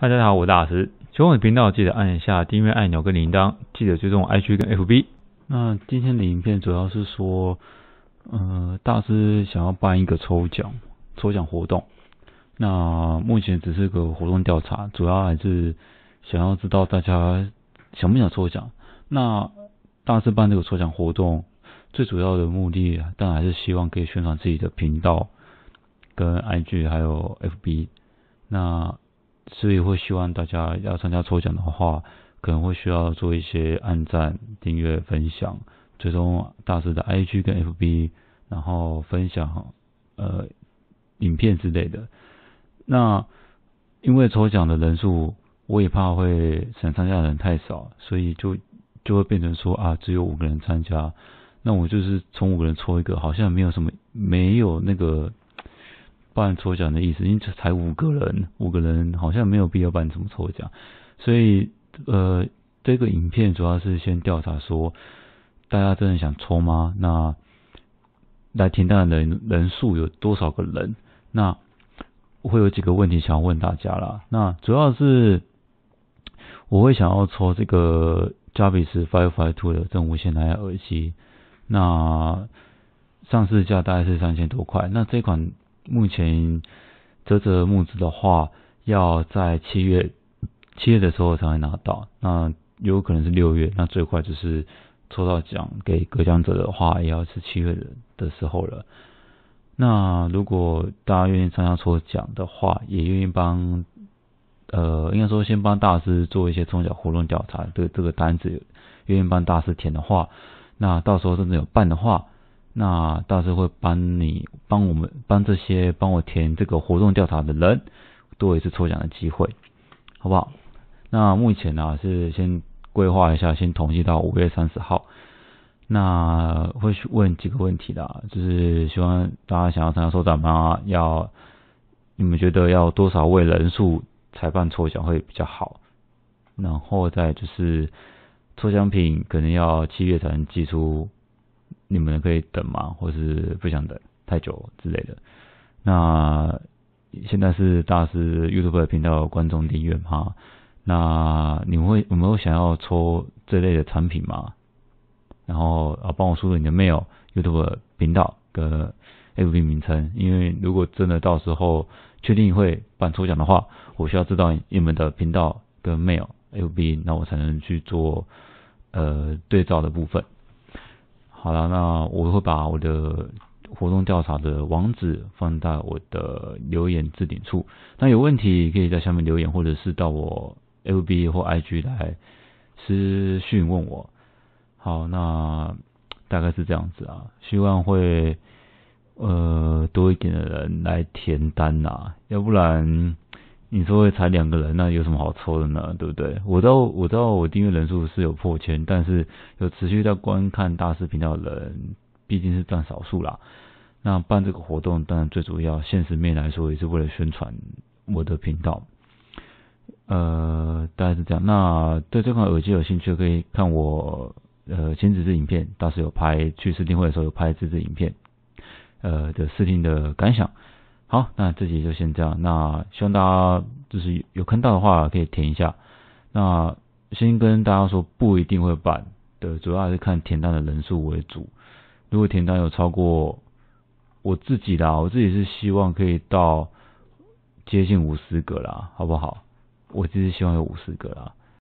大家好，我是大师。喜欢我的频道，记得按一下订阅按钮跟铃铛，记得追踪 IG 跟 FB。那今天的影片主要是说，呃，大师想要办一个抽奖抽奖活动。那目前只是个活动调查，主要还是想要知道大家想不想抽奖。那大师办这个抽奖活动，最主要的目的，当然还是希望可以宣传自己的频道跟 IG 还有 FB。那所以会希望大家要参加抽奖的话，可能会需要做一些按赞、订阅、分享，最终大致的 IG 跟 FB，然后分享呃影片之类的。那因为抽奖的人数，我也怕会想参加的人太少，所以就就会变成说啊，只有五个人参加，那我就是从五个人抽一个，好像没有什么没有那个。办抽奖的意思，因为才五个人，五个人好像没有必要办这么抽奖，所以呃，这个影片主要是先调查说大家真的想抽吗？那来听的人人数有多少个人？那会有几个问题想要问大家啦。那主要是我会想要抽这个 Javis f i r e Five Two 的真无线蓝牙耳机，那上市价大概是三千多块，那这款。目前，折折募资的话，要在七月七月的时候才会拿到。那有可能是六月，那最快就是抽到奖给隔奖者的话，也要是七月的的时候了。那如果大家愿意参加抽奖的话，也愿意帮呃，应该说先帮大师做一些中小活动调查，这这个单子愿意帮大师填的话，那到时候真的有办的话。那到时候会帮你帮我们帮这些帮我填这个活动调查的人多一次抽奖的机会，好不好？那目前啊是先规划一下，先统计到五月三十号。那会去问几个问题的，就是希望大家想要参加抽奖吗？要你们觉得要多少位人数才办抽奖会比较好？然后再就是抽奖品可能要七月才能寄出。你们可以等吗？或是不想等太久之类的？那现在是大师 YouTube 频道观众订阅哈。那你们会有们会想要抽这类的产品吗？然后啊，帮我输入你的 mail、YouTube 频道跟 FB 名称，因为如果真的到时候确定会办抽奖的话，我需要知道你们的频道跟 mail、FB，那我才能去做呃对照的部分。好了，那我会把我的活动调查的网址放在我的留言置顶处。那有问题可以在下面留言，或者是到我 FB 或 IG 来私讯问我。好，那大概是这样子啊，希望会呃多一点的人来填单呐，要不然。你说才两个人，那有什么好抽的呢？对不对？我知道，我知道我订阅人数是有破千，但是有持续在观看大视频道的人毕竟是占少数啦。那办这个活动，当然最主要现实面来说也是为了宣传我的频道。呃，大概是这样。那对这款耳机有兴趣，可以看我呃前几支影片，大时有拍去试听会的时候有拍这支影片，呃的试听的感想。好，那这集就先这样。那希望大家就是有坑到的话可以填一下。那先跟大家说，不一定会办的，主要还是看填单的人数为主。如果填单有超过我自己的，我自己是希望可以到接近五十个啦，好不好？我就是希望有五十个啦。